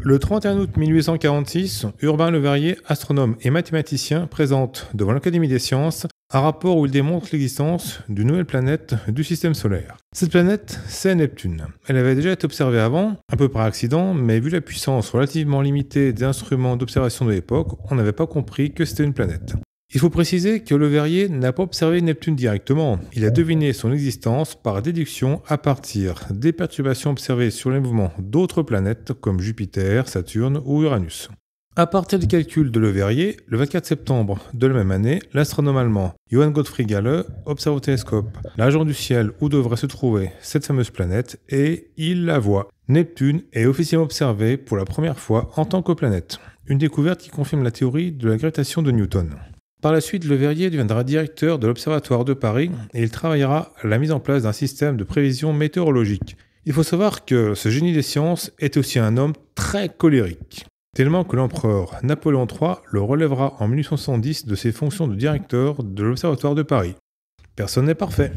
Le 31 août 1846, Urbain Le Verrier, astronome et mathématicien, présente devant l'Académie des sciences un rapport où il démontre l'existence d'une nouvelle planète du système solaire. Cette planète, c'est Neptune. Elle avait déjà été observée avant, un peu par accident, mais vu la puissance relativement limitée des instruments d'observation de l'époque, on n'avait pas compris que c'était une planète. Il faut préciser que Le Verrier n'a pas observé Neptune directement. Il a deviné son existence par déduction à partir des perturbations observées sur les mouvements d'autres planètes comme Jupiter, Saturne ou Uranus. À partir des calculs de Le Verrier, le 24 septembre de la même année, l'astronome allemand Johann Gottfried Galle observe au télescope l'agent du ciel où devrait se trouver cette fameuse planète et il la voit. Neptune est officiellement observée pour la première fois en tant que planète, une découverte qui confirme la théorie de la gravitation de Newton. Par la suite, Le Verrier deviendra directeur de l'Observatoire de Paris et il travaillera à la mise en place d'un système de prévision météorologique. Il faut savoir que ce génie des sciences est aussi un homme très colérique, tellement que l'empereur Napoléon III le relèvera en 1870 de ses fonctions de directeur de l'Observatoire de Paris. Personne n'est parfait.